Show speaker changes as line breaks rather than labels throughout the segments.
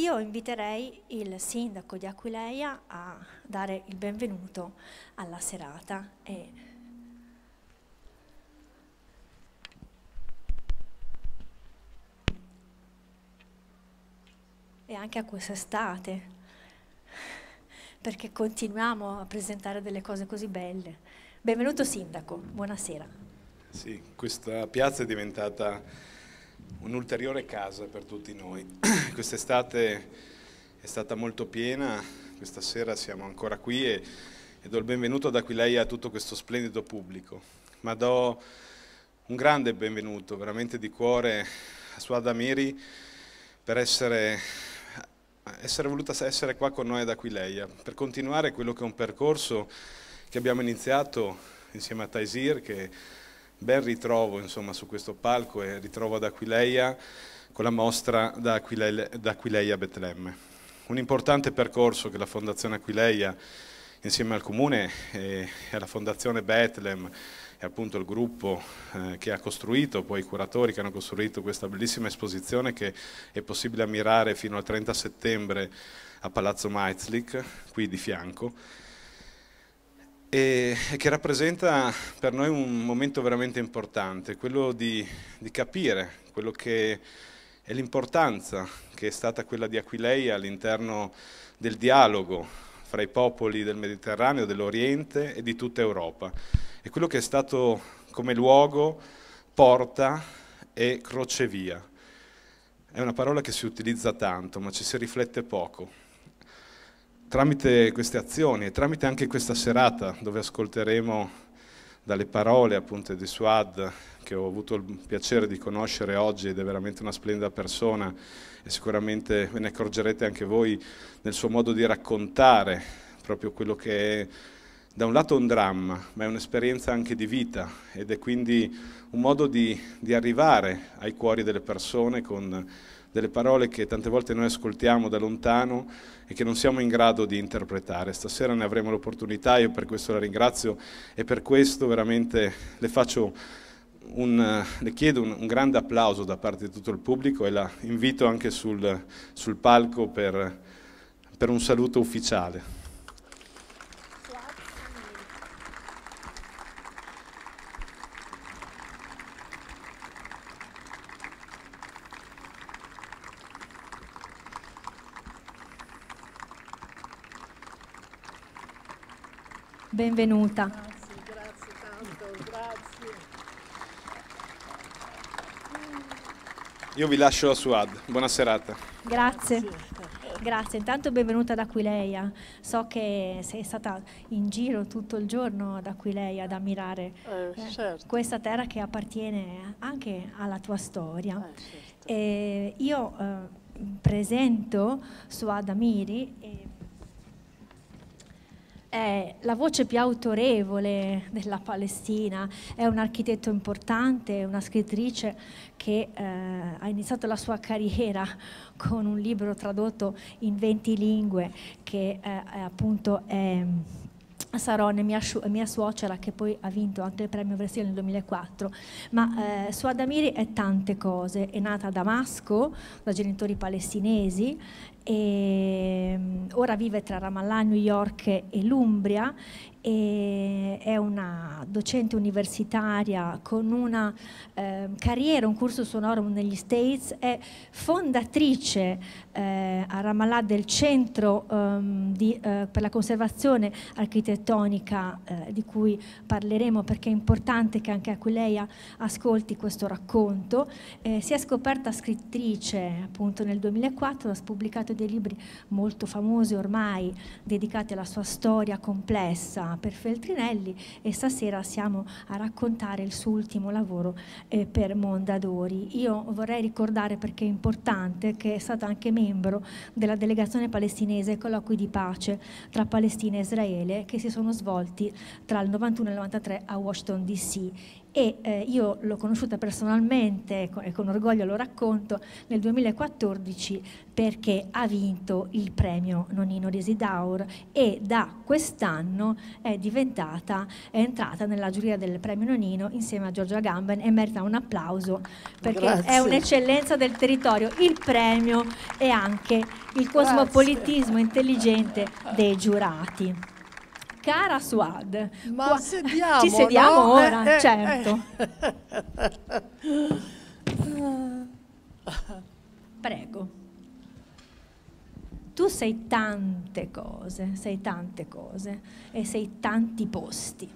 Io inviterei il sindaco di Aquileia a dare il benvenuto alla serata. e anche a quest'estate, perché continuiamo a presentare delle cose così belle. Benvenuto Sindaco, buonasera.
Sì, questa piazza è diventata un'ulteriore casa per tutti noi. Quest'estate è stata molto piena, questa sera siamo ancora qui e, e do il benvenuto ad Aquileia a tutto questo splendido pubblico, ma do un grande benvenuto veramente di cuore a Suada Miri per essere, essere voluta essere qua con noi ad Aquileia, per continuare quello che è un percorso che abbiamo iniziato insieme a Taisir che bel ritrovo insomma, su questo palco e ritrovo ad Aquileia con la mostra da Aquileia, da Aquileia a Betlemme. Un importante percorso che la Fondazione Aquileia insieme al Comune e alla Fondazione Betlem e appunto il gruppo eh, che ha costruito, poi i curatori che hanno costruito questa bellissima esposizione che è possibile ammirare fino al 30 settembre a Palazzo Meizlik, qui di fianco e, che rappresenta per noi un momento veramente importante, quello di, di capire quello che è l'importanza che è stata quella di Aquileia all'interno del dialogo fra i popoli del Mediterraneo, dell'Oriente e di tutta Europa. E quello che è stato come luogo, porta e crocevia. È una parola che si utilizza tanto, ma ci si riflette poco tramite queste azioni e tramite anche questa serata dove ascolteremo dalle parole appunto di Suad che ho avuto il piacere di conoscere oggi ed è veramente una splendida persona e sicuramente ve ne accorgerete anche voi nel suo modo di raccontare proprio quello che è da un lato un dramma, ma è un'esperienza anche di vita ed è quindi un modo di, di arrivare ai cuori delle persone con delle parole che tante volte noi ascoltiamo da lontano e che non siamo in grado di interpretare. Stasera ne avremo l'opportunità, io per questo la ringrazio e per questo veramente le faccio un, le chiedo un, un, grande applauso da parte di tutto il pubblico e la invito anche sul, sul palco per, per un saluto ufficiale.
benvenuta. Grazie,
grazie tanto, grazie.
Io vi lascio a Suad, buona serata.
Grazie. Grazie, intanto benvenuta ad Aquileia. Eh. So che sei stata in giro tutto il giorno ad Aquileia ad ammirare eh, certo. eh, certo. questa terra che appartiene anche alla tua storia. Eh, certo. io eh, presento Suad Amiri è la voce più autorevole della Palestina, è un architetto importante, una scrittrice che eh, ha iniziato la sua carriera con un libro tradotto in 20 lingue che eh, è appunto è Sarone, mia, mia, suocera, che poi ha vinto anche il premio Versailles nel 2004. Ma eh, Suad Amiri è tante cose, è nata a Damasco da genitori palestinesi, e ora vive tra Ramallah, New York e l'Umbria e è una docente universitaria con una eh, carriera, un corso sonoro negli States, è fondatrice eh, a Ramallah del Centro um, di, eh, per la conservazione architettonica eh, di cui parleremo perché è importante che anche Aquileia ascolti questo racconto. Eh, si è scoperta scrittrice appunto nel 2004, ha pubblicato dei libri molto famosi ormai dedicati alla sua storia complessa per Feltrinelli e stasera siamo a raccontare il suo ultimo lavoro eh, per Mondadori. Io vorrei ricordare perché è importante che è stata anche membro della delegazione palestinese ai colloqui di pace tra Palestina e Israele che si sono svolti tra il 91 e il 93 a Washington DC e eh, io l'ho conosciuta personalmente e con orgoglio lo racconto nel 2014 perché ha vinto il premio Nonino Desidaur e da quest'anno è diventata, è entrata nella giuria del premio Nonino insieme a Giorgio Agamben e merita un applauso perché Grazie. è un'eccellenza del territorio, il premio e anche il cosmopolitismo Grazie. intelligente dei giurati cara Suad.
Ma qua, sediamo, ci sediamo no? Eh, ora, eh, eh, certo.
Prego. Tu sei tante cose, sei tante cose e sei tanti posti.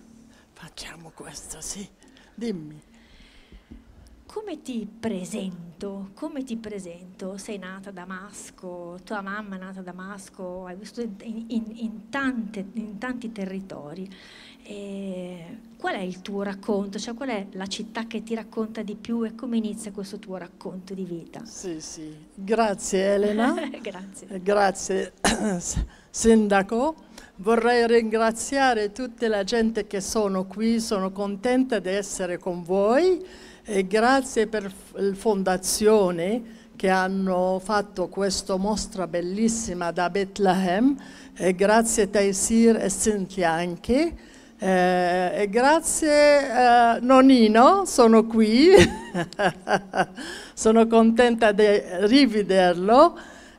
Facciamo questo, sì.
Dimmi come ti presento? Come ti presento? Sei nata a Damasco, tua mamma è nata a Damasco, hai vissuto in, in, in, tante, in tanti territori. E qual è il tuo racconto? Cioè, qual è la città che ti racconta di più e come inizia questo tuo
racconto di vita? Sì, sì. Grazie Elena. Grazie. Eh, grazie Sindaco. Vorrei ringraziare tutta la gente che sono qui, sono contenta di essere con voi e grazie per la fondazione che hanno fatto questa mostra bellissima da Bethlehem e grazie Taisir e Cynthia anche eh, e grazie eh, Nonino, sono qui, sono contenta di rivederlo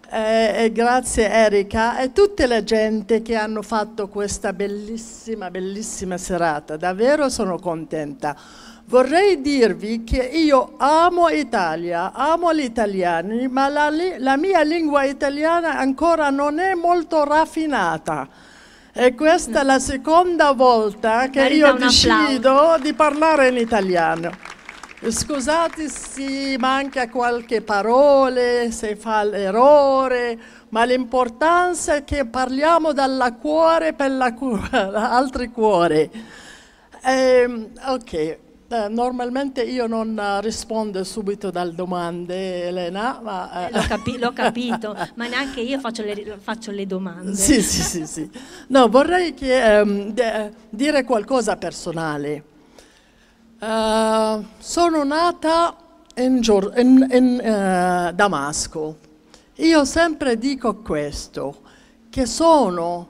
eh, e grazie Erika e tutte le gente che hanno fatto questa bellissima, bellissima serata, davvero sono contenta. Vorrei dirvi che io amo Italia, amo gli italiani, ma la, la mia lingua italiana ancora non è molto raffinata. E questa è la seconda volta che Marita io decido di parlare in italiano. Scusate se manca qualche parola, se fa l'errore, ma l'importanza è che parliamo dal cuore per la cu- altri cuori. Ehm, ok, eh, normalmente io non eh, rispondo subito dalle domande, Elena. Ma, eh, l'ho, capi-
l'ho, capito, ma neanche io faccio le, faccio
le domande. Sì, sì, sì, sì. No, vorrei che, ehm, de- dire qualcosa personale. Uh, sono nata in, Gior- in, in uh, Damasco. Io sempre dico questo, che sono,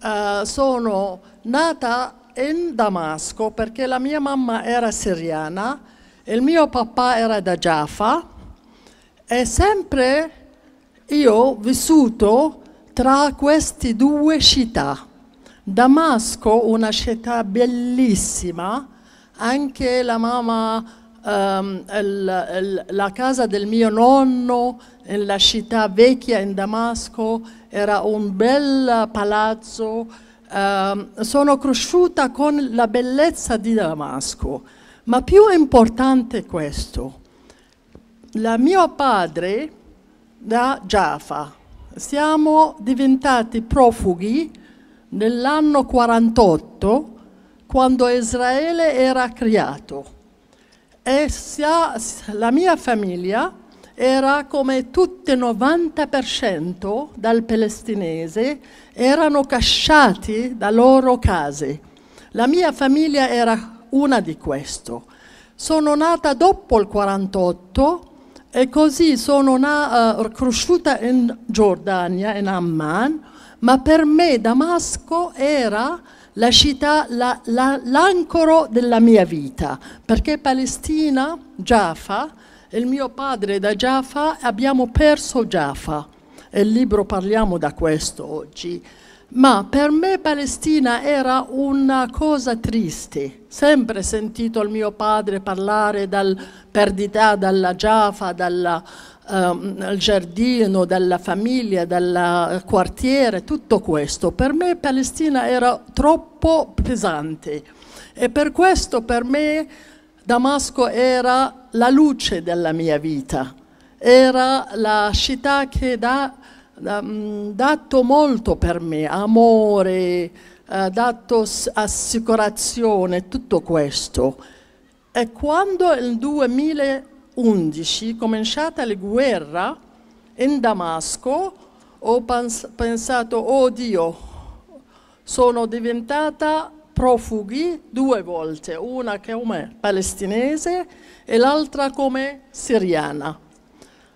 uh, sono nata in Damasco perché la mia mamma era siriana, il mio papà era da Jaffa e sempre io ho vissuto tra queste due città. Damasco, una città bellissima, anche la mamma, um, il, il, la casa del mio nonno, la città vecchia in Damasco, era un bel palazzo Ehm, sono cresciuta con la bellezza di Damasco, ma più importante questo. La mio padre da Giaffa, siamo diventati profughi nell'anno 48 quando Israele era creato e sia, la mia famiglia era come tutti il 90% dal palestinese, erano cacciati da loro case. La mia famiglia era una di questo. Sono nata dopo il 48 e così sono na- uh, cresciuta in Giordania, in Amman, ma per me Damasco era la città, la, la, l'ancora della mia vita, perché Palestina, Jaffa, il mio padre da Giaffa, abbiamo perso Giaffa. E il libro parliamo da questo oggi. Ma per me Palestina era una cosa triste. Sempre sentito il mio padre parlare dal perdita dalla Giaffa, ehm, dal um, giardino, dalla famiglia, dal quartiere, tutto questo. Per me Palestina era troppo pesante e per questo per me Damasco era la luce della mia vita, era la città che ha mm, dato molto per me, amore, ha dato assicurazione, tutto questo. E quando nel 2011 è cominciata la guerra in Damasco, ho pensato, oh Dio, sono diventata profughi due volte, una come palestinese e l'altra come siriana.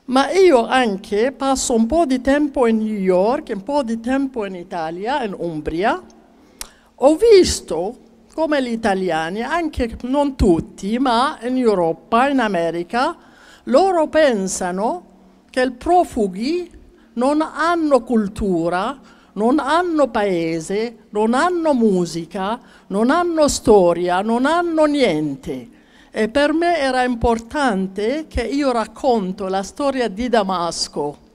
Ma io anche passo un po' di tempo in New York, un po' di tempo in Italia, in Umbria. Ho visto come gli italiani, anche non tutti, ma in Europa, in America, loro pensano che i profughi non hanno cultura, non hanno paese, non hanno musica, non hanno storia, non hanno niente. E per me era importante che io racconto la storia di Damasco.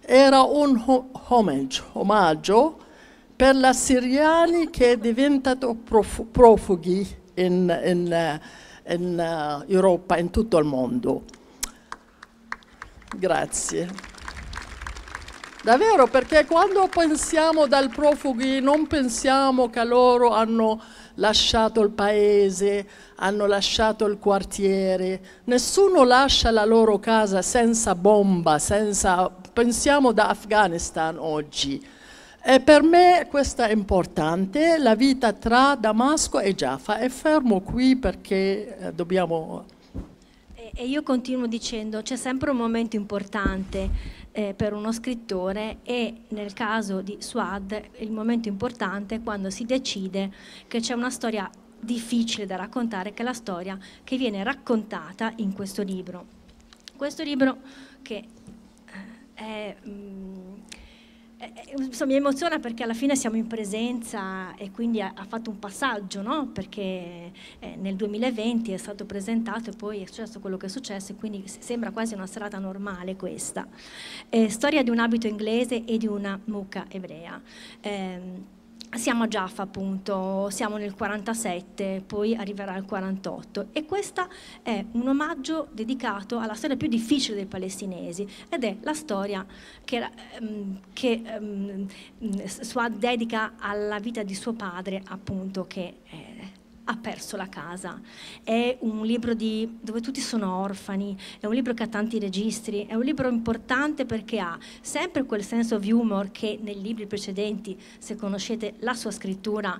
Era un homage, omaggio per gli siriani che sono diventati prof profughi in, in, in eh, Europa, in tutto il mondo. Grazie. Davvero, perché quando pensiamo dal profughi non pensiamo che loro hanno lasciato il paese, hanno lasciato il quartiere. Nessuno lascia la loro casa senza bomba, senza... pensiamo da Afghanistan oggi. E per me questo è importante, la vita tra Damasco e Jaffa. E fermo qui perché eh, dobbiamo...
E io continuo dicendo, c'è sempre un momento importante eh, per uno scrittore e nel caso di Suad il momento importante è quando si decide che c'è una storia difficile da raccontare, che è la storia che viene raccontata in questo libro. Questo libro che eh, è... Mh, mm, eh, eh, insomma, mi emoziona perché alla fine siamo in presenza e quindi ha, ha fatto un passaggio, no? perché eh, nel 2020 è stato presentato e poi è successo quello che è successo e quindi sembra quasi una serata normale questa. Eh, storia di un abito inglese e di una mucca ebrea. Eh, siamo a Jaffa appunto, siamo nel 47, poi arriverà il 48 e questo è un omaggio dedicato alla storia più difficile dei palestinesi ed è la storia che, ehm, che um, ehm, Suad dedica alla vita di suo padre appunto che è ha perso la casa. È un libro di, dove tutti sono orfani, è un libro che ha tanti registri, è un libro importante perché ha sempre quel senso of humor che nei libri precedenti, se conoscete la sua scrittura,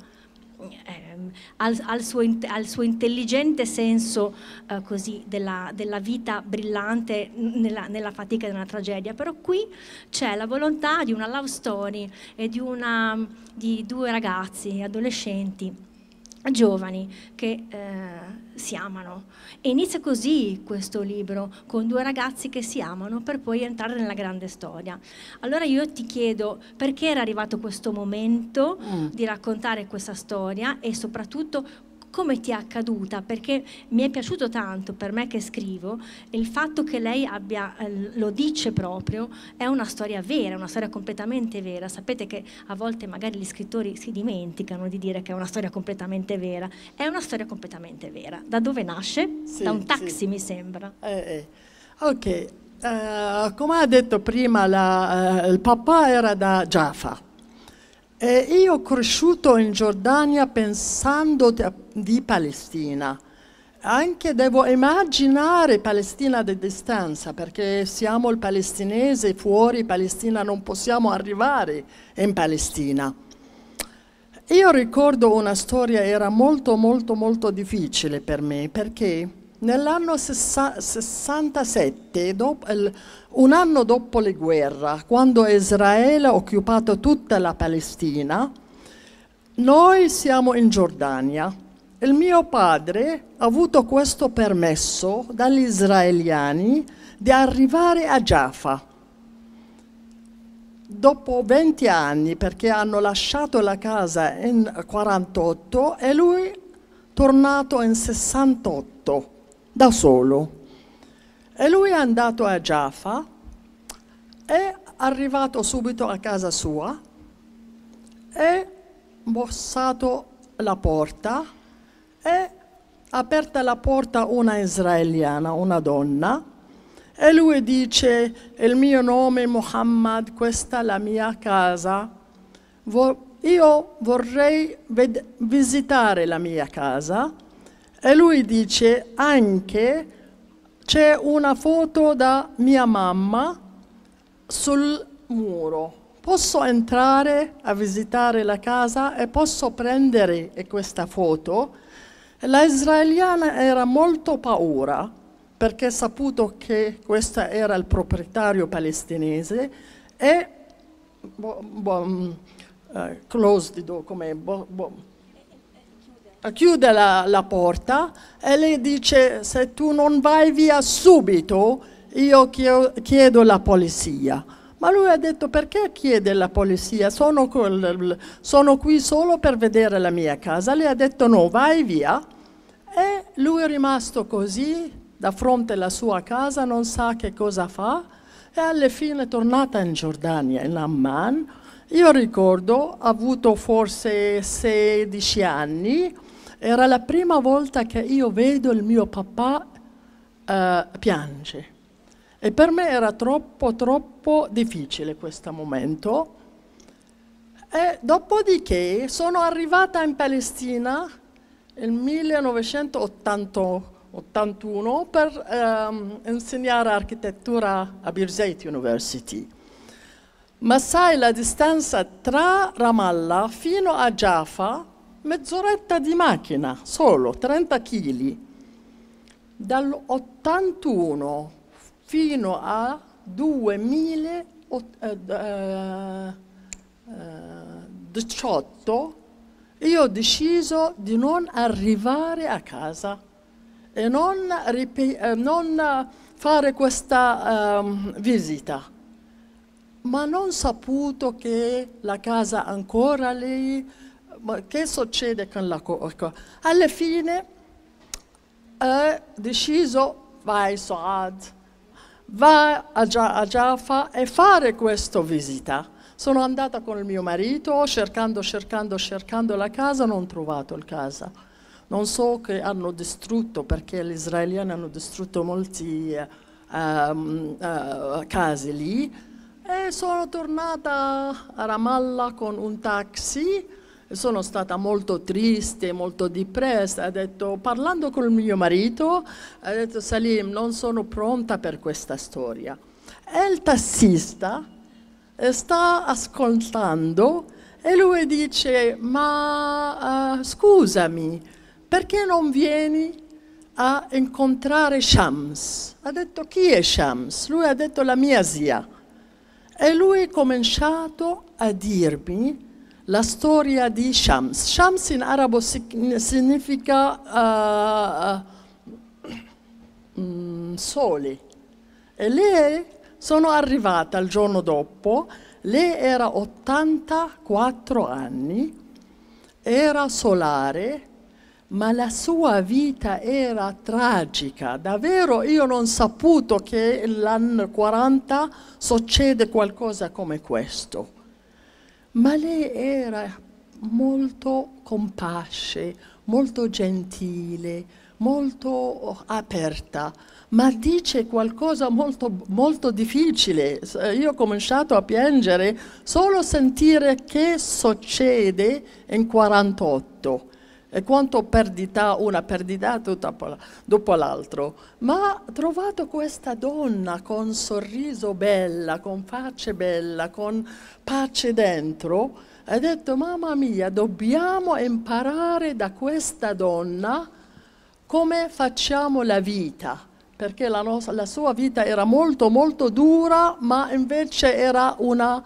Ehm, al, al, suo, al, suo, intelligente senso eh, così, della, della, vita brillante nella, nella fatica di una tragedia, però qui c'è la volontà di una love story e di, una, di due ragazzi, adolescenti, Mm-hmm. giovani che eh, si amano. E inizia così questo libro, con due ragazzi che si amano per poi entrare nella grande storia. Allora io ti chiedo perché era arrivato questo momento mm. di raccontare questa storia e soprattutto come ti è accaduta, perché mi è piaciuto tanto per me che scrivo, il fatto che lei abbia, eh, lo dice proprio, è una storia vera, una storia completamente vera. Sapete che a volte magari gli scrittori si dimenticano di dire che è una storia completamente vera, è una storia completamente vera. Da dove nasce? Sì, da un taxi sì. mi sembra. Eh, eh.
Ok, uh, come ha detto prima, la, uh, il papà era da Jaffa e io ho cresciuto in Giordania pensando di, di Palestina. Anche devo immaginare Palestina di distanza, perché siamo il palestinese, fuori Palestina non possiamo arrivare in Palestina. Io ricordo una storia, era molto molto molto difficile per me, perché Nell'anno 67, dopo, un anno dopo la guerra, quando Israele ha occupato tutta la Palestina, noi siamo in Giordania. Il mio padre ha avuto questo permesso dagli israeliani di arrivare a Jaffa. Dopo 20 anni, perché hanno lasciato la casa in 1948, e lui è tornato in 1968 da solo. E lui è andato a Jaffa, è arrivato subito a casa sua, è bussato la porta, è aperta la porta una israeliana, una donna, e lui dice, il mio nome è Muhammad, questa è la mia casa, io vorrei visitare la mia casa e lui dice anche c'è una foto da mia mamma sul muro. Posso entrare a visitare la casa e posso prendere questa foto? La israeliana era molto paura perché ha saputo che questo era il proprietario palestinese e bo, bo, uh, closed, come bo, bo, chiude la, la porta e le dice se tu non vai via subito io chiedo la polizia. Ma lui ha detto perché chiede la polizia? Sono, col, sono, qui solo per vedere la mia casa. Lei ha detto no, vai via. E lui è rimasto così, da fronte alla sua casa, non sa che cosa fa. E alla fine è tornata in Giordania, in Amman. Io ricordo, ha avuto forse 16 anni era la prima volta che io vedo il mio papà eh, piangere. E per me era troppo, troppo difficile questo momento. E dopodiché sono arrivata in Palestina nel 1981 per ehm, insegnare architettura a Birzeit University. Ma sai, la distanza tra Ramallah fino a Jaffa mezz'oretta di macchina, solo 30 kg, dall'81 fino a 2018 eh, eh, io ho deciso di non arrivare a casa e non, eh, non fare questa um, visita ma non saputo che la casa ancora lì che succede con la corco? Alla fine ha deciso vai Saad, va a, a Jaffa e fare questa visita. Sono andata con il mio marito, cercando, cercando, cercando la casa, non ho trovato la casa. Non so che hanno distrutto, perché gli israeliani hanno distrutto molti um, uh, casi lì. E sono tornata a Ramallah con un taxi sono stata molto triste, molto depressa, ha detto, parlando con mio marito, ha detto Salim, non sono pronta per questa storia. E il tassista eh, sta ascoltando e lui dice, ma uh, scusami, perché non vieni a incontrare Shams? Ha detto, chi è Shams? Lui ha detto, la mia zia. E lui ha cominciato a dirmi, la storia di Shams. Shams in arabo significa uh, eh, um, mm, sole. E lei sono arrivata il giorno dopo, lei era 84 anni, era solare, ma la sua vita era tragica. Davvero io non ho saputo che l'anno 40 succede qualcosa come questo ma lei era molto compasce, molto gentile, molto aperta, ma dice qualcosa molto, molto difficile. Io ho cominciato a piangere solo sentire che succede in 48 e quanto perdita, una perdita dopo l'altro, ma ho trovato questa donna con sorriso bella, con faccia bella, con pace dentro, ha detto, mamma mia, dobbiamo imparare da questa donna come facciamo la vita, perché la, nostra, la sua vita era molto molto dura, ma invece era una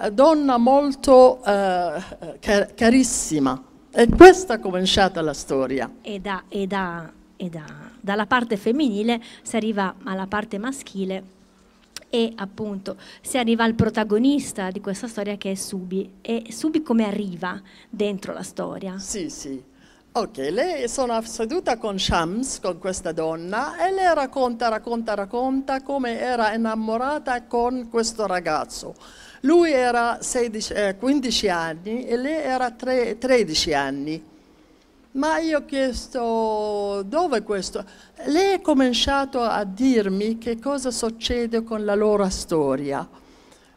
eh, donna molto eh, eh carissima. E questa è cominciata la storia.
E, da, e, da, e da, dalla parte femminile si arriva alla parte maschile e appunto si arriva al protagonista di questa storia che è Subi.
E Subi come arriva dentro la storia? Sì, sì. Ok, lei sono seduta con Shams, con questa donna, e lei racconta, racconta, racconta come era innamorata con questo ragazzo lui era 16, eh, 15 anni e lei era tre, 13 anni. Ma io ho chiesto dove questo? Lei ha cominciato a dirmi che cosa succede con la loro storia.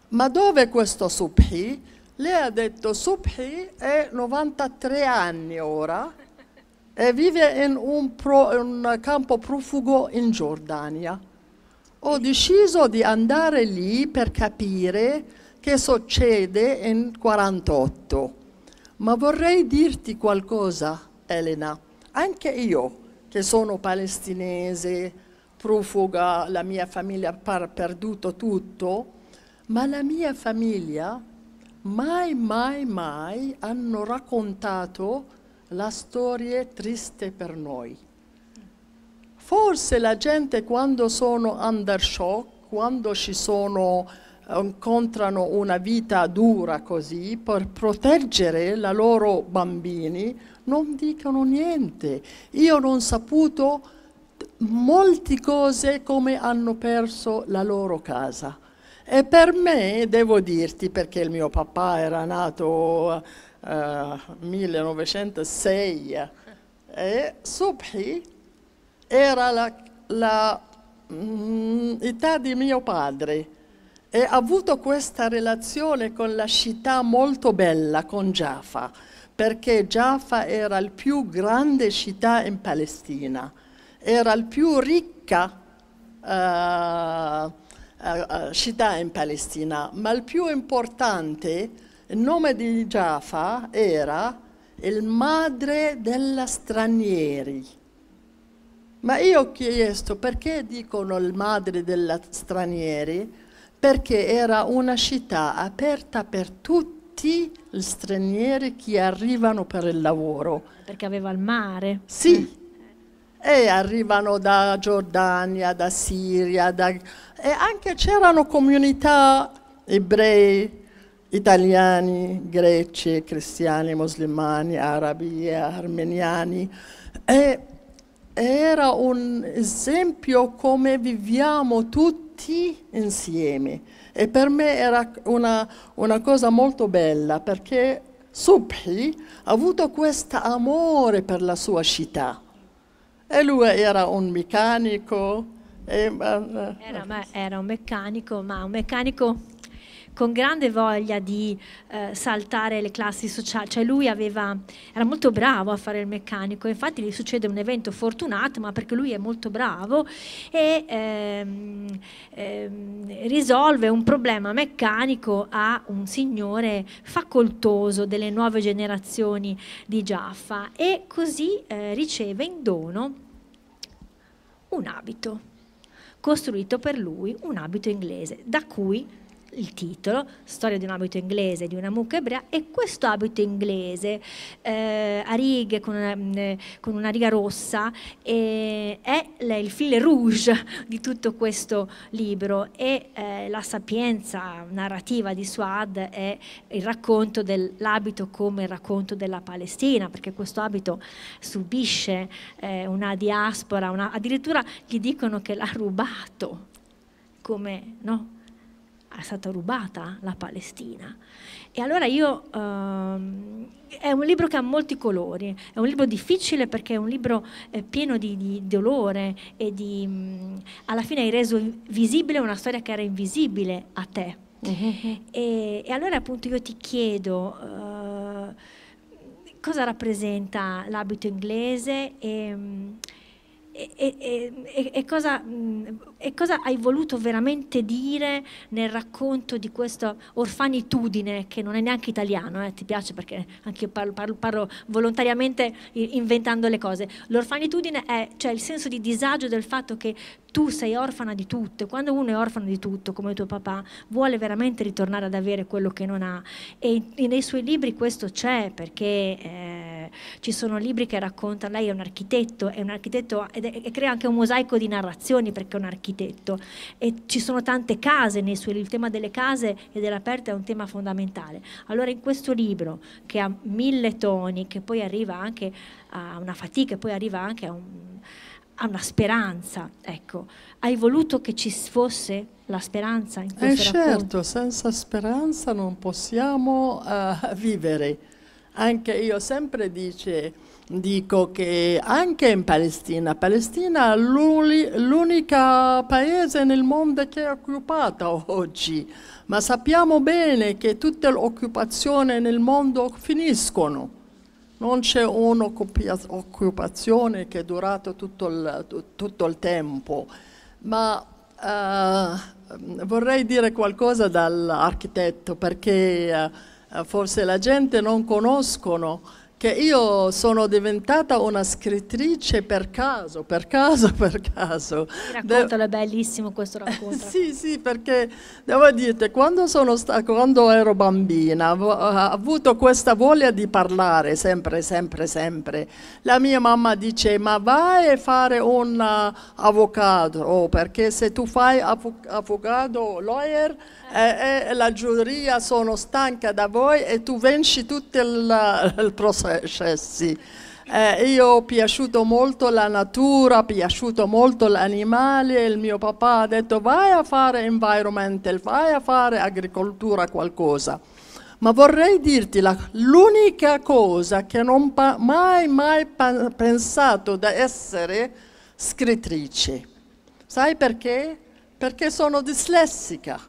Ma dove questo Subhi? Lei ha detto Subhi è 93 anni ora e vive in un, pro, un campo profugo in Giordania ho deciso di andare lì per capire che succede in 48. Ma vorrei dirti qualcosa, Elena. Anche io, che sono palestinese, profuga, la mia famiglia ha perduto tutto, ma la mia famiglia mai, mai, mai hanno raccontato la storia triste per noi. Forse la gente quando sono under shock, quando ci sono incontrano una vita dura così, per proteggere i loro bambini, non dicono niente. Io non ho saputo molte cose come hanno perso la loro casa. E per me, devo dirti, perché il mio papà era nato nel uh, 1906 e Subhi era l'età mm, di mio padre e ha avuto questa relazione con la città molto bella, con Jaffa, perché Jaffa era la più grande città in Palestina, era la più ricca uh, uh, città in Palestina, ma il più importante, il nome di Jaffa era il madre della stranieri. Ma io ho chiesto perché dicono il madre della stranieri? perché era una città aperta per tutti gli stranieri che arrivano per il lavoro. Perché aveva il mare. Sì, e arrivano da Giordania, da Siria, da... e anche c'erano comunità ebrei, italiani, greci, cristiani, musulmani, arabi, e armeniani. E era un esempio come viviamo tutti tutti insieme e per me era una, una cosa molto bella perché Subhi ha avuto questo amore per la sua città e lui era un meccanico. E... Eh, eh, era,
era un meccanico, ma un meccanico con grande voglia di eh, saltare le classi sociali, cioè lui aveva, era molto bravo a fare il meccanico, infatti gli succede un evento fortunato, ma perché lui è molto bravo e ehm, ehm, risolve un problema meccanico a un signore facoltoso delle nuove generazioni di Jaffa e così eh, riceve in dono un abito costruito per lui un abito inglese, da cui il titolo, Storia di un abito inglese di una mucca ebrea, e questo abito inglese eh, a righe con una, mm, eh, con una riga rossa eh, è il fil rouge di tutto questo libro e eh, la sapienza narrativa di Suad è il racconto dell'abito come il racconto della Palestina, perché questo abito subisce eh, una diaspora, una, addirittura gli dicono che l'ha rubato, come no? è stata rubata la Palestina. E allora io, ehm, è un libro che ha molti colori, è un libro difficile perché è un libro eh, pieno di, di, dolore e di, mh, mm, alla fine hai reso visibile una storia che era invisibile a te. Mm-hmm. E, e, allora appunto io ti chiedo... Eh, cosa rappresenta l'abito inglese e, mm, e, e, e, cosa, mm, e, cosa, hai voluto veramente dire nel racconto di questa orfanitudine che non è neanche italiano, eh? ti piace perché anche io parlo, parlo, parlo volontariamente inventando le cose. L'orfanitudine è cioè, il senso di disagio del fatto che tu sei orfana di tutto e quando uno è orfano di tutto come tuo papà vuole veramente ritornare ad avere quello che non ha e nei suoi libri questo c'è perché eh, ci sono libri che raccontano lei è un architetto, è un architetto ed è, e crea anche un mosaico di narrazioni perché è un architetto e ci sono tante case nei suoi libri, il tema delle case e dell'aperto è un tema fondamentale allora in questo libro che ha mille toni che poi arriva anche a una fatica e poi arriva anche a un ha una speranza, ecco. Hai voluto che ci fosse la speranza in eh, questo eh racconto?
certo, senza speranza non possiamo uh, vivere. Anche io sempre dice, dico che anche in Palestina, Palestina è l'unico paese nel mondo che è occupata oggi, ma sappiamo bene che tutte le occupazioni nel mondo finiscono non c'è un'occupazione che è durata tutto il, tutto il tempo, ma uh, vorrei dire qualcosa dall'architetto perché uh, forse la gente non conoscono che io sono diventata una scrittrice per caso, per caso, per caso. Il racconto De è bellissimo questo racconto. sì, sì, perché devo dirti, quando, quando ero bambina ho avuto questa voglia di parlare sempre, sempre, sempre. La mia mamma dice, ma vai a fare un eh, avvocato, oh, perché se tu fai avvocato, lawyer, eh. eh, eh, la giuria sono stanca da voi e tu vinci tutto il, il processo scessi. Eh, io ho piaciuto molto la natura, ho piaciuto molto gli l'animale, il mio papà ha detto vai a fare environmental, vai a fare agricoltura qualcosa. Ma vorrei dirti l'unica cosa che non ho mai, mai pensato di essere scrittrice. Sai perché? Perché sono dislessica.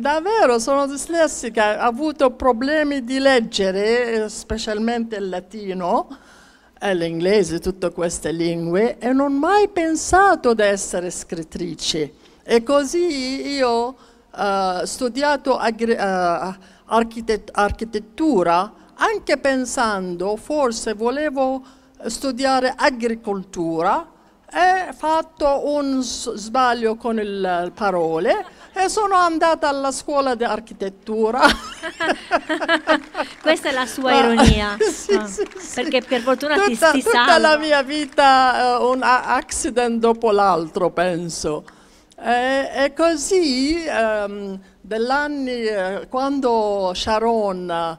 Davvero, sono dislessica, ho avuto problemi di leggere, specialmente il latino e l'inglese, tutte queste lingue, e non ho mai pensato di essere scrittrice. E così io ho uh, eh, studiato agri- uh, eh, architet- architettura anche pensando forse volevo studiare agricoltura e ho fatto un s- sbaglio con le parole e sono andata alla scuola di architettura.
Questa è la sua ah, ironia. Ah, sì, ah, sì, perché per
fortuna tutta, ti si Tutta salva. la mia vita uh, un accident dopo l'altro, penso. E, e così, um, dell'anni, eh, quando Sharon ha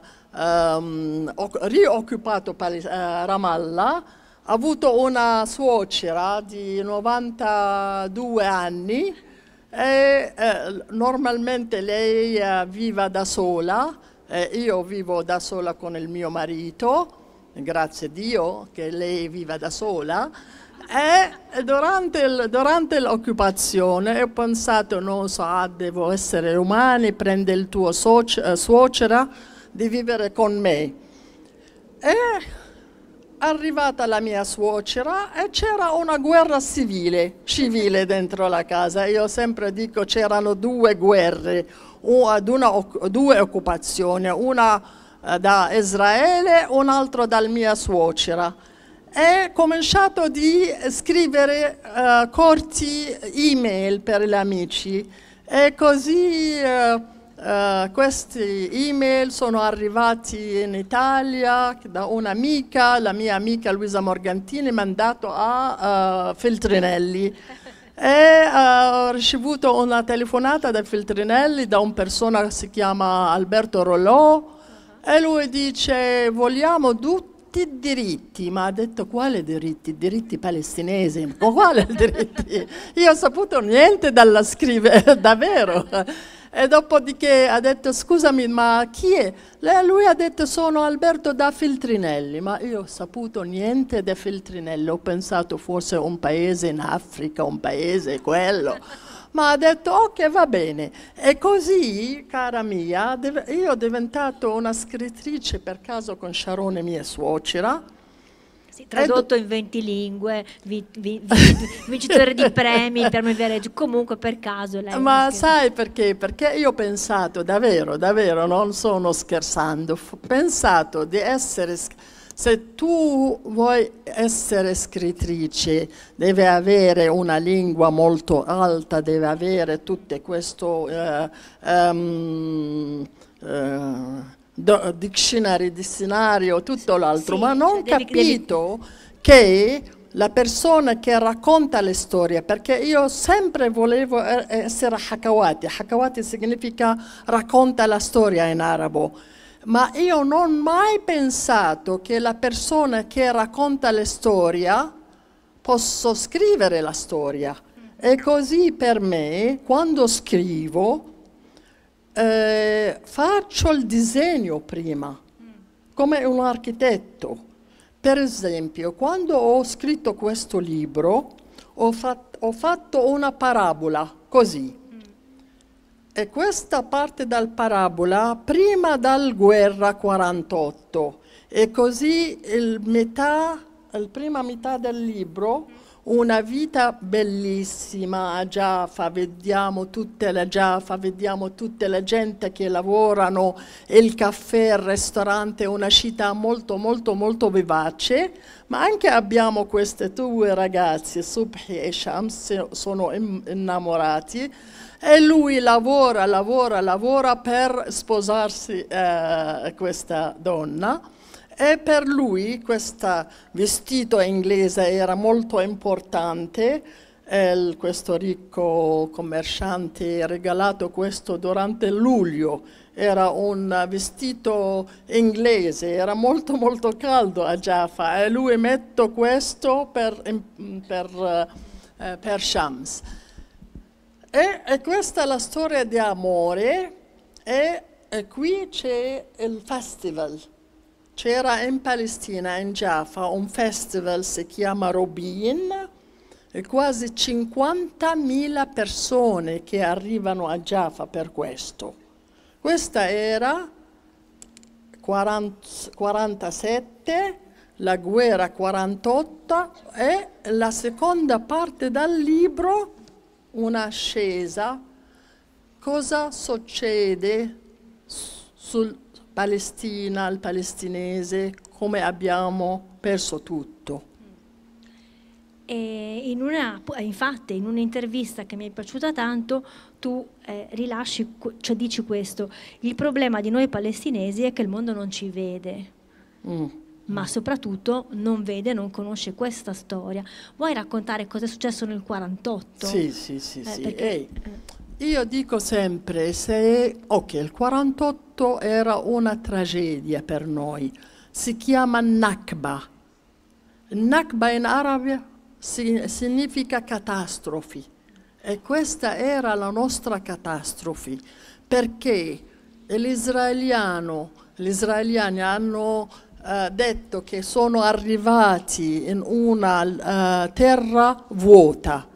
um, rioccupato Palis- uh, eh, Ramallah, ha avuto una suocera di 92 anni e, eh, normalmente lei eh, viva da sola, eh, io vivo da sola con il mio marito, grazie a Dio che lei viva da sola. E durante, il, durante l'occupazione ho pensato, non so, ah, devo essere umani, prendere il tuo socio, eh, suocera di vivere con me. E arrivata la mia suocera e eh, c'era una guerra civile, civile dentro la casa. Io sempre dico c'erano due guerre, una, due occupazioni, una eh, da Israele, e un'altra dal mia suocera. E ho cominciato a scrivere uh, corti email per gli amici e così... Uh, eh, questi email sono arrivati in Italia da un'amica, la mia amica Luisa Morgantini, mandato a uh, Feltrinelli. e uh, ho ricevuto una telefonata da Feltrinelli da una persona che si chiama Alberto Rollò -huh. e lui dice vogliamo tutti i diritti, ma ha detto quali diritti? Diritti palestinesi, ma quali diritti? Io ho saputo niente dalla scrivere, davvero. E dopodiché ha detto scusami ma chi è? lui ha detto sono Alberto da Filtrinelli, ma io ho saputo niente da Filtrinelli, ho pensato forse un paese in Africa, un paese quello. ma ha detto ok va bene e così cara mia io ho diventato una scrittrice per caso con Sciarone mia suocera sì, tradotto
in 20 lingue, vi, vi, vi, vincitore di premi
per me Viareggio, comunque
per caso lei. Ma
sai perché? Perché io ho pensato, davvero, davvero, non sono scherzando, ho pensato di essere... Se tu vuoi essere scrittrice, deve avere una lingua molto alta, deve avere tutte queste... Eh, um, eh, do, dictionary, dizionario, tutto l'altro, sì, ma non cioè capito devi... che la persona che racconta le storie, perché io sempre volevo essere Hakawati, Hakawati significa racconta la storia in arabo, ma io non ho mai pensato che la persona che racconta le storie possa scrivere la storia. E così per me, quando scrivo, eh, faccio il disegno prima, come un architetto. Per esempio, quando ho scritto questo libro, ho, fat ho fatto una parabola, così. E questa parte dal parabola prima dal guerra 48 e così il metà, la prima metà del libro una vita bellissima a Jaffa, vediamo tutte le Jaffa, vediamo tutte le gente che lavorano, il caffè, il ristorante, una città molto molto molto vivace, ma anche abbiamo queste due ragazze, Subhi e Shams, sono innamorati e lui lavora, lavora, lavora per sposarsi eh, questa donna e per lui questo vestito inglese era molto importante. El, questo ricco commerciante ha regalato questo durante luglio. Era un vestito inglese, era molto molto caldo a Jaffa e lui mette questo per, eh, per, eh, per Shams. E, e, questa è la storia di amore e, e qui c'è il festival c'era in Palestina, in Jaffa, un festival, si chiama Robin, e quasi 50.000 persone che arrivano a Jaffa per questo. Questa era 40, 47, la guerra 48 e la seconda parte del libro, un'ascesa. Cosa succede sul Palestina, al palestinese, come abbiamo perso tutto.
In una, infatti in un'intervista che mi è piaciuta tanto tu eh, rilasci, cioè dici questo, il problema di noi palestinesi è che il mondo non ci vede, mm. ma soprattutto non vede, non conosce questa storia. Vuoi raccontare cosa è successo nel 48? Sì, sì,
sì. Eh, sì. Perché, Ehi, eh. Io dico sempre, se, ok, il 48 era una tragedia per noi, si chiama Nakba. Nakba in arabo significa catastrofi e questa era la nostra catastrofe perché gli israeliani hanno eh, detto che sono arrivati in una eh, terra vuota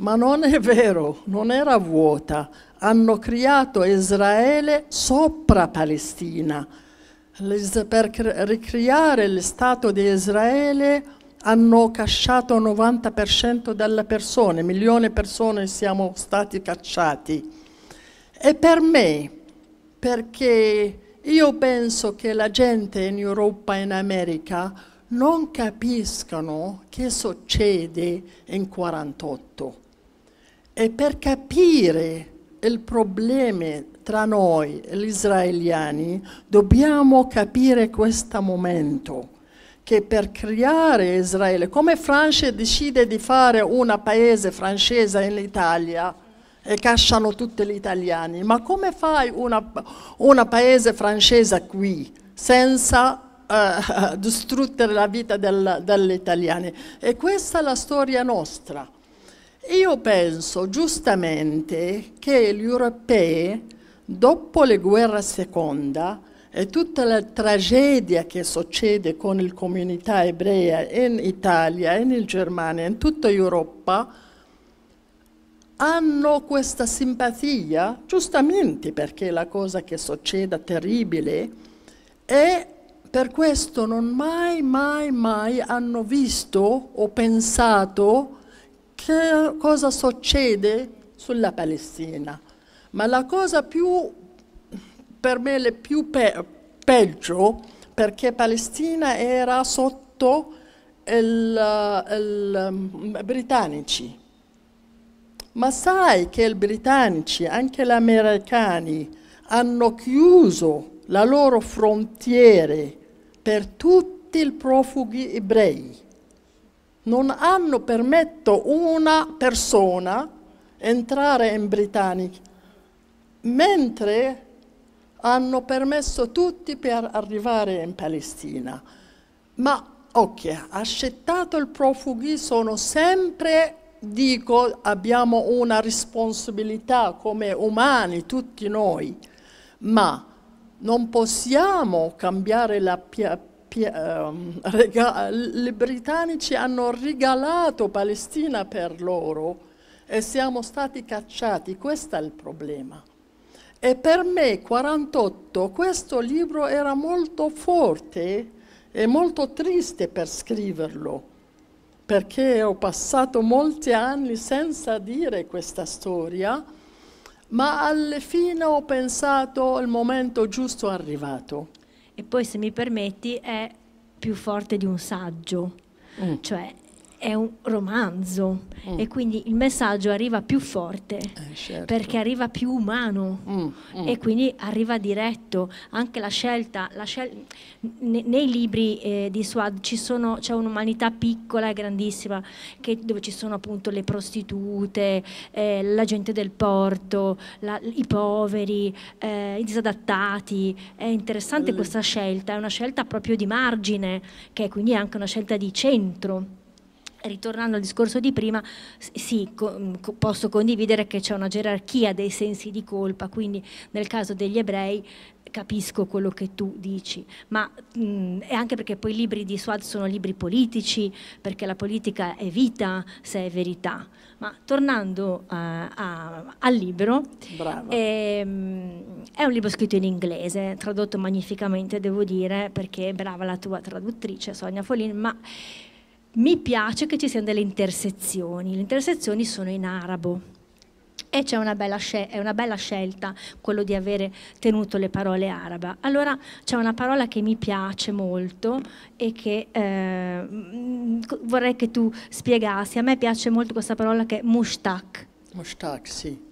ma non è vero, non era vuota. Hanno creato Israele sopra Palestina. Per ricreare lo Stato di Israele hanno cacciato il 90% delle persone, milioni di persone siamo stati cacciati. E per me, perché io penso che la gente in Europa e in America non capiscano che succede in 48 e per capire il problema tra noi gli israeliani dobbiamo capire questo momento che per creare Israele, come Francia decide di fare un paese francese in Italia e cacciano tutti gli italiani, ma come fai un paese francese qui senza uh, distruggere la vita del, degli italiani? E questa è la storia nostra. Io penso giustamente che gli europei, dopo la guerra seconda e tutta la tragedia che succede con la comunità ebrea in Italia, in Germania, in tutta Europa, hanno questa simpatia, giustamente perché la cosa che succede è terribile, e per questo non mai, mai, mai hanno visto o pensato che cosa succede sulla Palestina. Ma la cosa più, per me, la più pe peggio, perché Palestina era sotto i mm, britannici. Ma sai che i britannici, anche gli americani, hanno chiuso le loro frontiere per tutti i profughi ebrei non hanno permesso una persona entrare in Britannica, mentre hanno permesso tutti per arrivare in Palestina. Ma ok, accettato il profughi sono sempre, dico, abbiamo una responsabilità come umani, tutti noi, ma non possiamo cambiare la ehm, i britannici hanno regalato Palestina per loro e siamo stati cacciati, questo è il problema. E per me, 48, questo libro era molto forte e molto triste per scriverlo, perché ho passato molti anni senza dire questa storia, ma alla fine ho pensato il momento giusto è arrivato
e poi se mi permetti è più forte di un saggio, mm. cioè è un romanzo mm. e quindi il messaggio arriva più forte eh, certo. perché arriva più umano mm, mm. e quindi arriva diretto anche la scelta, la scel ne nei libri eh, di Suad ci c'è un'umanità piccola e grandissima che, dove ci sono appunto le prostitute eh, la gente del porto la, i poveri eh, i disadattati è interessante mm. questa scelta è una scelta proprio di margine che è quindi è anche una scelta di centro ritornando al discorso di prima, sì, mm, co posso condividere che c'è una gerarchia dei sensi di colpa, quindi nel caso degli ebrei capisco quello che tu dici, ma mh, mm, è anche perché poi i libri di Suad sono libri politici, perché la politica è vita se è verità. Ma tornando uh, a, al libro, è, ehm, è un libro scritto in inglese, tradotto magnificamente, devo dire, perché brava la tua traduttrice Sonia Folin, ma mi piace che ci siano delle intersezioni, le intersezioni sono in arabo. E c'è una bella, è una bella scelta quello di avere tenuto le parole arabe. Allora c'è una parola che mi piace molto e che eh, vorrei che tu spiegassi. A me piace molto questa parola che è mushtaq.
Mushtaq, sì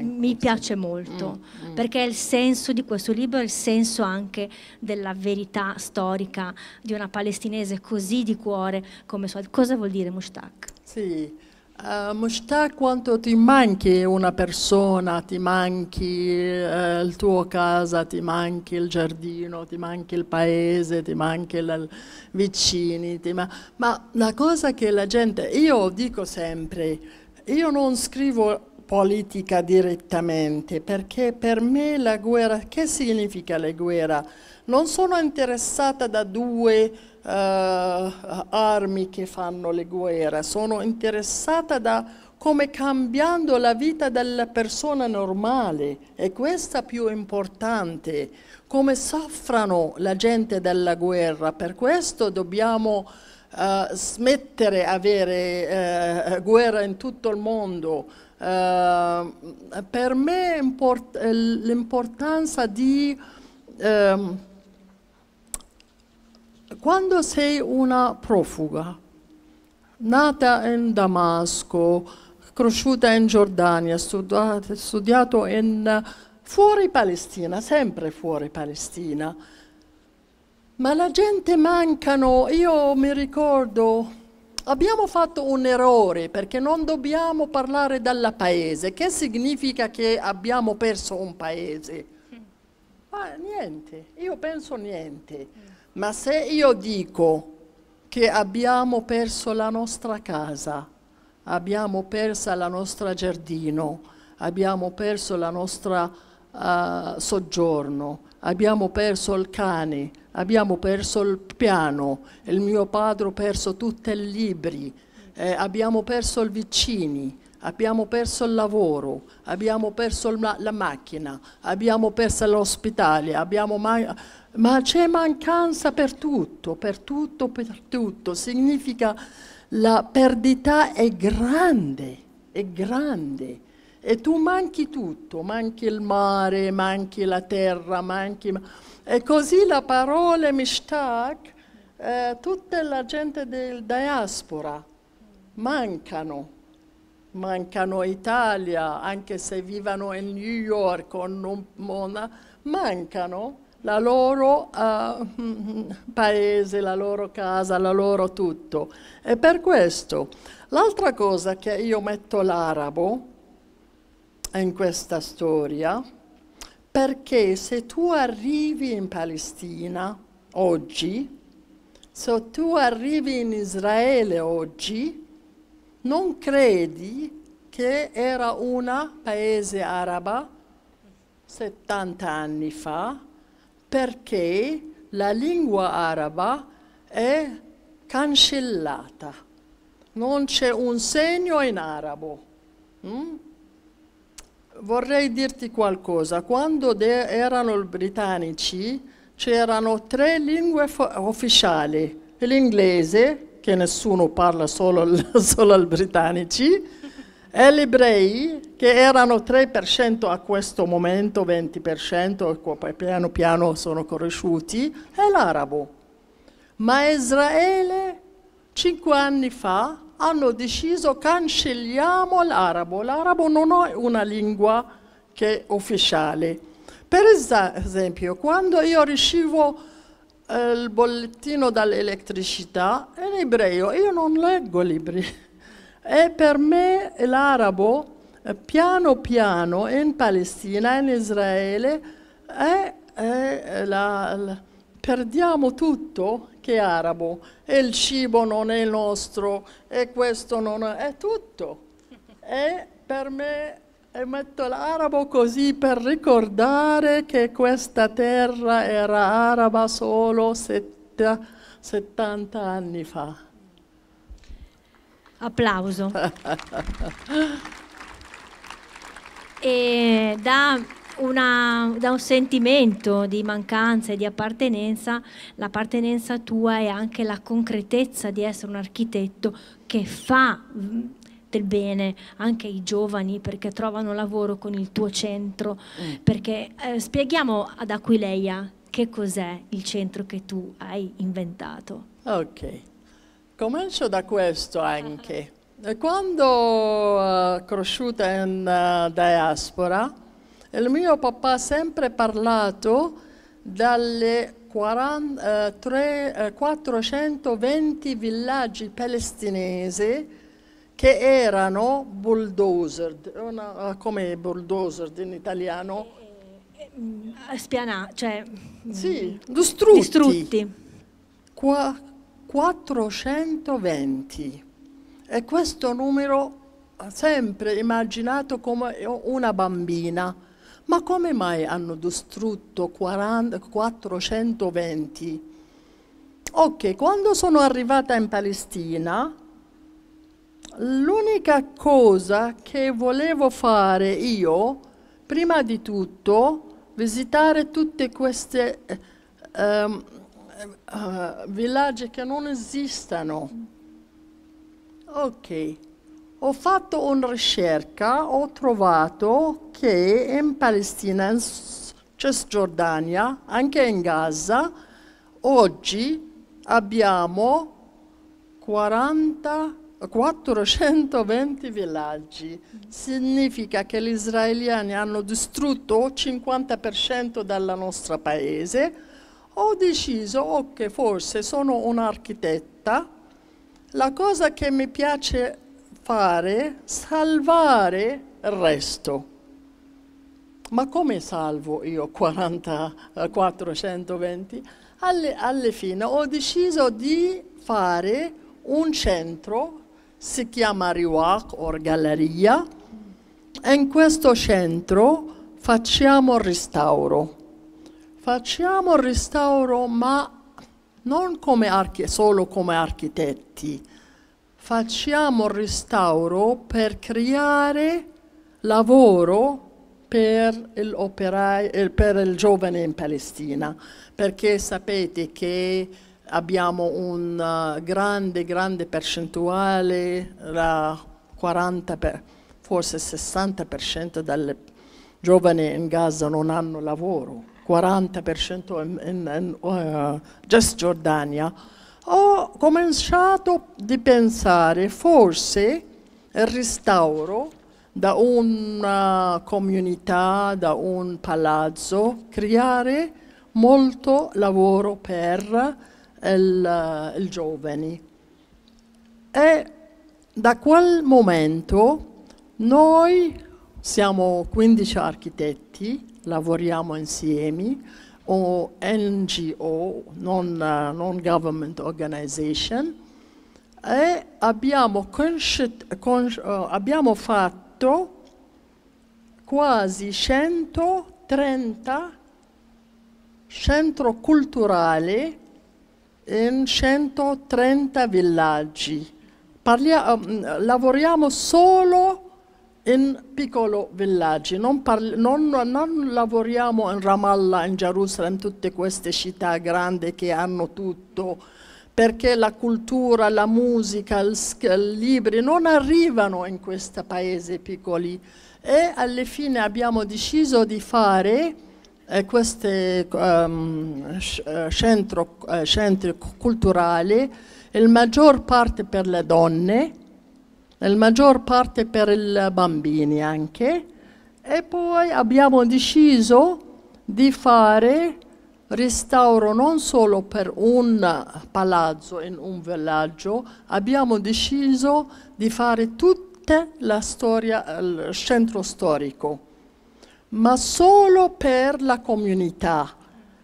mi piace molto, mm, mm. perché il senso di questo libro è il senso anche della verità storica di una palestinese così di cuore come sua. Cosa vuol dire Mushtaq?
Sì. Uh, Mushtaq, quanto ti manchi una persona, ti manchi uh, il tuo casa, ti manchi il giardino, ti manchi il paese, ti manchi i vicini, ma-, ma la cosa che la gente, io dico sempre, io non scrivo politica direttamente, perché per me la guerra, che significa la guerra? Non sono interessata da due uh, armi che fanno le guerre, sono interessata da come cambiando la vita della persona normale e questa più importante, come soffrano la gente della guerra, per questo dobbiamo uh, smettere di avere uh, guerra in tutto il mondo, Uh, per me import- l'importanza di um, quando sei una profuga, nata in Damasco, cresciuta in Giordania, studiato, studiato in, fuori Palestina, sempre fuori Palestina, ma la gente mancano, io mi ricordo Abbiamo fatto un errore perché non dobbiamo parlare dal paese. Che significa che abbiamo perso un paese? Ma niente, io penso niente. Ma se io dico che abbiamo perso la nostra casa, abbiamo perso la nostra giardino, abbiamo perso la nostra uh, soggiorno, abbiamo perso il cane, abbiamo perso il piano, il mio padre ha perso tutti i libri, eh, abbiamo perso i vicini, abbiamo perso il lavoro, abbiamo perso la, la macchina, abbiamo perso l'ospedale, abbiamo mai... ma c'è mancanza per tutto, per tutto, per tutto. Significa la perdita è grande, è grande e tu manchi tutto, manchi il mare, manchi la terra, manchi... E così la parola Mishtak, eh, tutta la gente del diaspora mancano, mancano Italia, anche se vivono in New York o in Mona, mancano la loro eh, paese, la loro casa, la loro tutto. E per questo, l'altra cosa che io metto l'arabo, eh, in questa storia perché se tu arrivi in Palestina oggi, se tu arrivi in Israele oggi, non credi che era un paese arabo 70 anni fa, perché la lingua araba è cancellata, non c'è un segno in arabo. Mm? Vorrei dirti qualcosa, quando erano britannici c'erano tre lingue ufficiali, l'inglese, che nessuno parla solo, solo al britannici, e gli ebrei, che erano 3% a questo momento, 20%, poi piano piano sono cresciuti, e l'arabo. Ma Israele, cinque anni fa, hanno deciso cancelliamo l'arabo. L'arabo non è una lingua che è ufficiale. Per esempio, quando io ricevo eh, il bollettino dall'elettricità in ebreo, io non leggo libri. E per me l'arabo, eh, piano piano, in Palestina, in Israele, è, è la, la, perdiamo tutto che arabo e il cibo non è nostro e questo non è, è tutto. E per me metto l'arabo così per ricordare che questa terra era araba solo 70 anni fa. Applauso.
e da una, da un sentimento di mancanza e di appartenenza, l'appartenenza tua è anche la concretezza di essere un architetto che fa mm, del bene anche ai giovani perché trovano lavoro con il tuo centro. Mm. Perché eh, spieghiamo ad Aquileia che cos'è il centro che tu hai inventato.
Ok, comincio da questo anche. Quando uh, cresciuta in uh, diaspora, il mio papà ha sempre parlato dalle 40, eh, 3, eh, 420 villaggi palestinesi che erano bulldozer, ah, come bulldozer in italiano?
Eh, eh, eh, Spianati, cioè...
Mm, sì, distrutti. distrutti. Qua, 420. E questo numero sempre immaginato come una bambina ma come mai hanno distrutto 40, 420? Ok, quando sono arrivata in Palestina, l'unica cosa che volevo fare io, prima di tutto, visitare tutte queste um, uh, villaggi che non esistono. Ok, ho fatto una ricerca, ho trovato che in Palestina, in Cisgiordania, anche in Gaza, oggi abbiamo 40 420 villaggi. Significa che gli israeliani hanno distrutto il 50% del nostro paese. Ho deciso oh, che forse sono un'architetta. La cosa che mi piace fare, salvare il resto. Ma come salvo io 40, 420? Eh, alle, alle fine ho deciso di fare un centro, si chiama Riwak o Galleria, e in questo centro facciamo il restauro. Facciamo il restauro ma non come solo come architetti, facciamo il restauro per creare lavoro per il, operai, eh, per il giovane in Palestina, perché sapete che abbiamo un eh, grande, grande percentuale, la 40 per, forse il 60% delle giovani in Gaza non hanno lavoro, 40% in, in, in uh, eh, Cisgiordania ho cominciato a pensare forse il restauro da una comunità, da un palazzo, creare molto lavoro per i giovani. E da quel momento noi siamo 15 architetti, lavoriamo insieme, o NGO, non, eh, non government organization, e abbiamo, eh, abbiamo fatto quasi 130 centri culturali in 130 villaggi. Parlia, mm, lavoriamo solo in piccoli villaggi, non, non, non, lavoriamo in Ramallah, in Gerusalemme, in tutte queste città grandi che hanno tutto, perché la cultura, la musica, i libri non arrivano in questi paesi piccoli e alla fine abbiamo deciso di fare eh, questi um, ehm, eh, eh, centri eh, culturali, la maggior parte per le donne, nel maggior parte per i bambini anche, e poi abbiamo deciso di fare restauro non solo per un palazzo in un villaggio, abbiamo deciso di fare tutta la storia, il centro storico, ma solo per la comunità.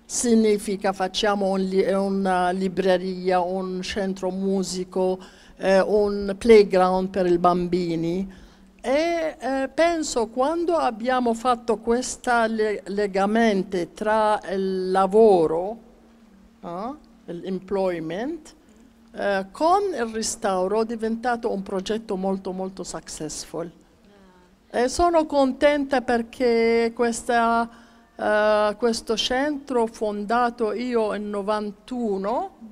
Significa facciamo un, una libreria, un centro musico, eh, un playground per i bambini e eh, penso quando abbiamo fatto questo le- legamento tra il lavoro, eh, l'employment, eh, con il restauro è diventato un progetto molto molto successful. Ah. E sono contenta perché questa, eh, questo centro fondato io nel 91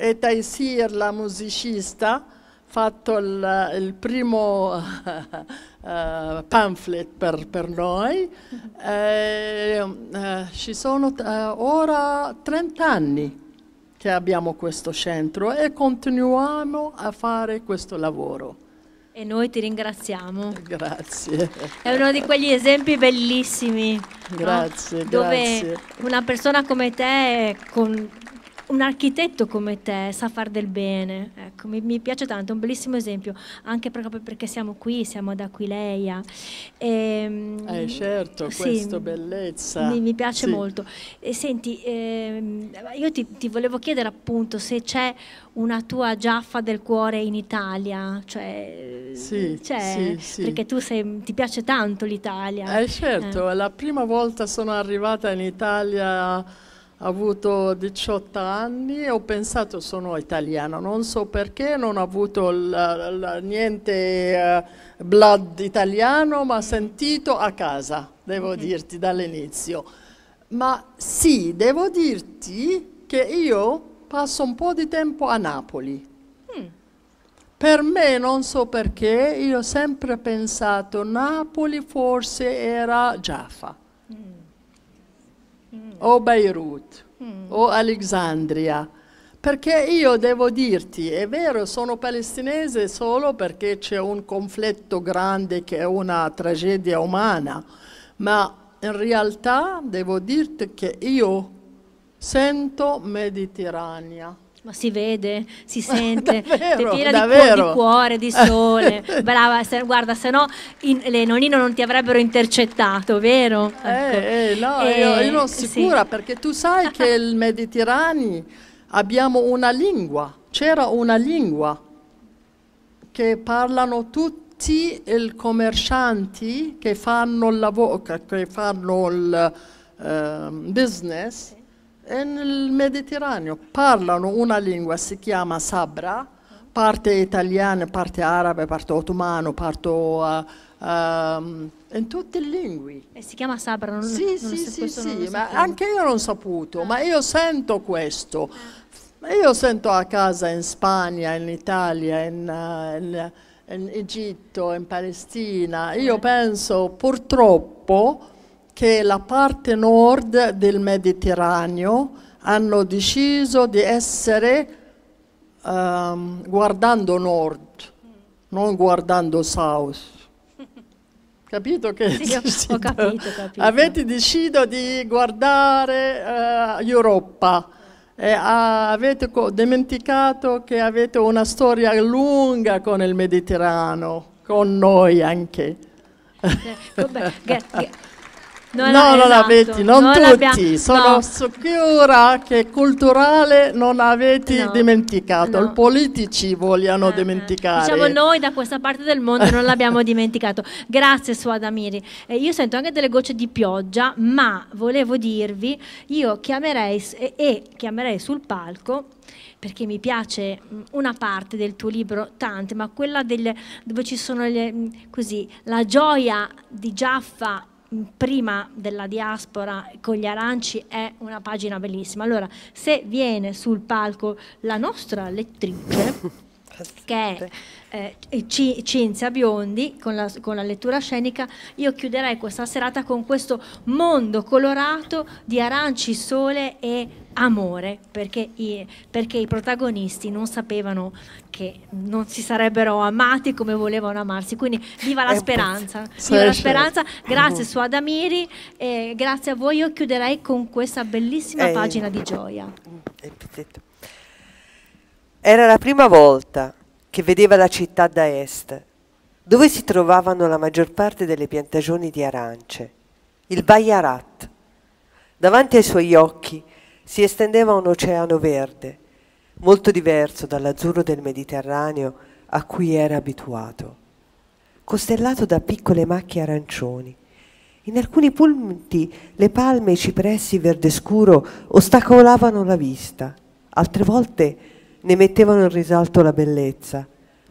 e Taisir, la musicista, fatto il, il primo uh, pamphlet per, per noi. E, uh, eh, ci sono uh, ora 30 anni che abbiamo questo centro e continuiamo a fare questo lavoro.
E noi ti ringraziamo. Grazie. È uno di quegli esempi bellissimi.
Grazie, no? Dove
una persona come te con un architetto come te sa far del bene, ecco, mi, mi, piace tanto, è un bellissimo esempio, anche proprio perché siamo qui, siamo ad Aquileia. E, ehm, eh certo, sì, questa bellezza. Mi, mi piace sì. molto. E, senti, eh, io ti, ti, volevo chiedere appunto se c'è una tua Giaffa del cuore in Italia, cioè, sì, c'è, sì, perché tu sei, ti piace tanto l'Italia. Eh certo,
eh. la prima volta sono arrivata in Italia avuto 18 anni e ho pensato sono italiano, non so perché, non ho avuto la, la, niente uh, blood italiano, ma sentito a casa, devo mm -hmm. dirti dall'inizio. Ma sì, devo dirti che io passo un po' di tempo a Napoli. Mm. Per me, non so perché, io ho sempre pensato Napoli forse era Jaffa mm. o Beirut mm. o Alexandria. Perché io devo dirti, è vero, sono palestinese solo perché c'è un conflitto grande che è una tragedia umana, ma in realtà devo dirti che io sento Mediterranea. Ma si vede, si sente, davvero, piena davvero. Di, cuore, di sole.
Eh. Brava, se, guarda, se no in, le nonino non ti avrebbero
intercettato, vero? Eh, ecco. Eh, eh, no, eh, io, io, sono sicura sì. perché tu sai che il Mediterraneo abbiamo una lingua, c'era una lingua che parlano tutti i commercianti che fanno il lavoro, che fanno il ehm, business. Sì è nel Mediterraneo. Parlano una lingua, si chiama Sabra, parte italiana, parte arabe, parte ottomano, parte... Uh, um, in tutte le lingue.
E si chiama Sabra, non, sì, non sì, sì, sì ma anche
io non ho saputo, ah. ma io sento questo. Ah. Io sento a casa in Spagna, in Italia, in, uh, in, in Egitto, in Palestina. Io ah. penso purtroppo che la parte nord del Mediterraneo hanno deciso di essere um, guardando nord, non guardando south. Capito che sì, ho capito, capito. avete deciso di guardare uh, Europa. E, uh, avete dimenticato che avete una storia lunga con il Mediterraneo, con noi anche. Eh, vabbè, get, get. Non no, non avete, esatto. non, non tutti, sono no. sicura che culturale non avete no. dimenticato, no. i politici vogliono eh, eh, dimenticare. Diciamo
noi da questa parte del mondo non l'abbiamo dimenticato. Grazie Suadamiri. Eh, io sento anche delle gocce di pioggia, ma volevo dirvi, io chiamerei e, e chiamerei sul palco perché mi piace una parte del tuo libro, tante, ma quella delle, dove ci sono le, così, la gioia di Giaffa prima della diaspora con gli aranci è una pagina bellissima. Allora, se viene sul palco la nostra lettrice che è eh, Cinzia Biondi con la, con la, lettura scenica, io chiuderei questa serata con questo mondo colorato di aranci, sole e amore, perché i, perché i protagonisti non sapevano che non si sarebbero amati come volevano amarsi, quindi viva la eh, speranza, viva la speranza, grazie su Adamiri, eh, grazie a voi, io chiuderei con questa bellissima eh, pagina di
gioia. Era la prima volta che vedeva la città da est, dove si trovavano la maggior parte delle piantagioni di arance, il Bayarat. Davanti ai suoi occhi si estendeva un oceano verde, molto diverso dall'azzurro del Mediterraneo a cui era abituato, costellato da piccole macchie arancioni. In alcuni punti le palme e i cipressi verde scuro ostacolavano la vista, altre volte ne mettevano in risalto la bellezza,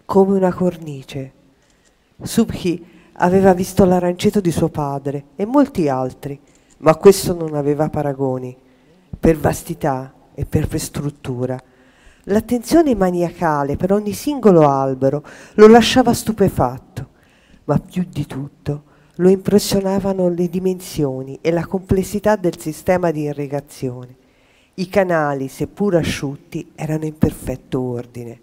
come una cornice. Subhi aveva visto l'aranceto di suo padre e molti altri, ma questo non aveva paragoni, per vastità e per struttura. L'attenzione maniacale per ogni singolo albero lo lasciava stupefatto, ma più di tutto lo impressionavano le dimensioni e la complessità del sistema di irrigazione. I canali, seppur asciutti, erano in perfetto ordine.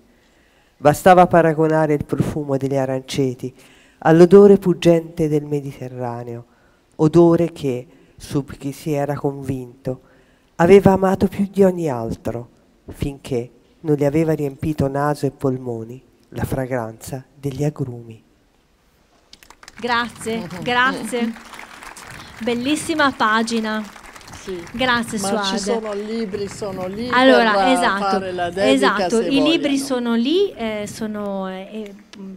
Bastava paragonare il profumo degli aranceti all'odore puggente del Mediterraneo, odore che, Subchi si era convinto, aveva amato più di ogni altro, finché non gli aveva riempito naso e polmoni la fragranza degli agrumi.
Grazie, grazie. Bellissima pagina sì. Grazie Ma Suade. ci sono
libri, sono lì allora, esatto, Esatto, i vogliono. libri
sono lì, eh, sono, eh, mm,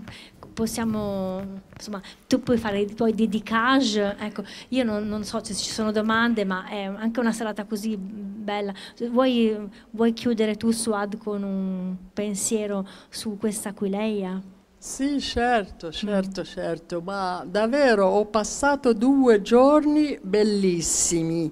possiamo insomma, tu puoi fare poi dedicage, ecco, io non, non, so se ci sono domande, ma è anche una serata così bella. Vuoi, vuoi chiudere tu, Suad, con un pensiero su questa
Aquileia? Sì, certo, mm. certo, certo, ma davvero ho passato due giorni bellissimi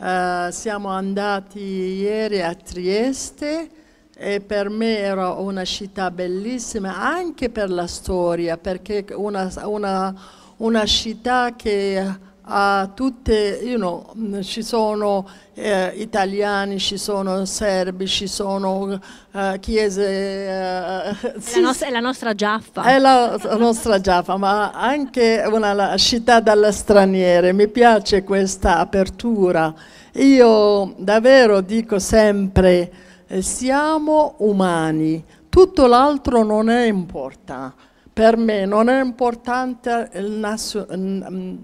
Uh, siamo andati ieri a Trieste e per me era una città bellissima anche per la storia, perché una, una, una città che a tutte, you know, mm, ci sono eh, italiani, ci sono serbi, ci sono eh, chiese... Eh, è, la è,
la nostra Giaffa. È la,
nostra Giaffa, ma anche una città dalle straniere. Mi piace questa apertura. Io davvero dico sempre, eh, siamo umani, tutto l'altro non è importante per me non è importante la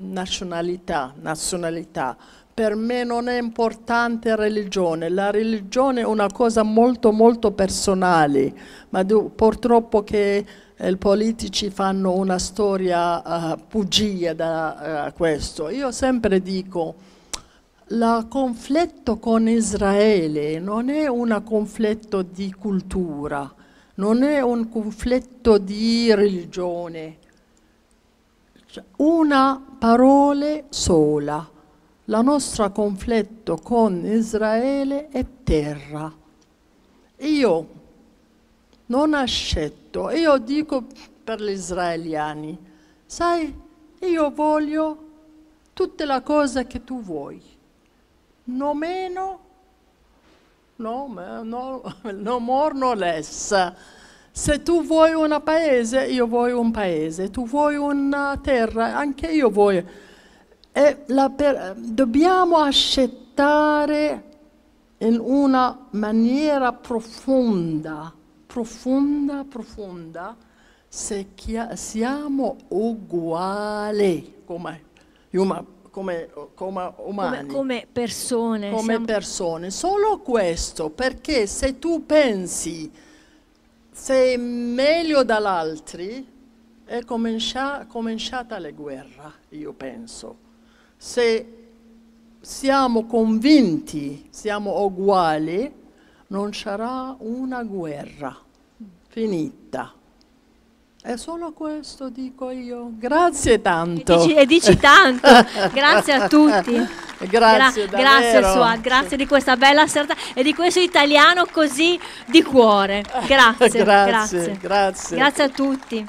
nazionalità, nazionalità, per me non è importante religione, la religione è una cosa molto molto personale, ma purtroppo che eh, i politici fanno una storia uh, bugia da uh, questo. Io sempre dico, il conflitto con Israele non è un conflitto di cultura, non è un conflitto di religione, cioè, una parola sola. La nostra conflitto con Israele è terra. Io non accetto, io dico per gli israeliani, sai, io voglio tutte le cose che tu vuoi, non meno No, no, no more, no less. Se tu vuoi un paese, io voglio un paese. Tu vuoi una terra, anche io voglio. Per... dobbiamo accettare in una maniera profonda, profonda, profonda, se siamo uguali come umani come, come umani. Come, come persone. Come siamo... persone. Solo questo, perché se tu pensi sei meglio dall'altri, è comincia, cominciata la guerra, io penso. Se siamo convinti, siamo uguali, non sarà una guerra. Finita. È solo questo, dico io. Grazie tanto. E dici, e dici tanto. grazie a tutti. Grazie, Gra- grazie Suad, grazie di questa bella
serata e di questo italiano così di cuore. Grazie, grazie, grazie, grazie. grazie a
tutti.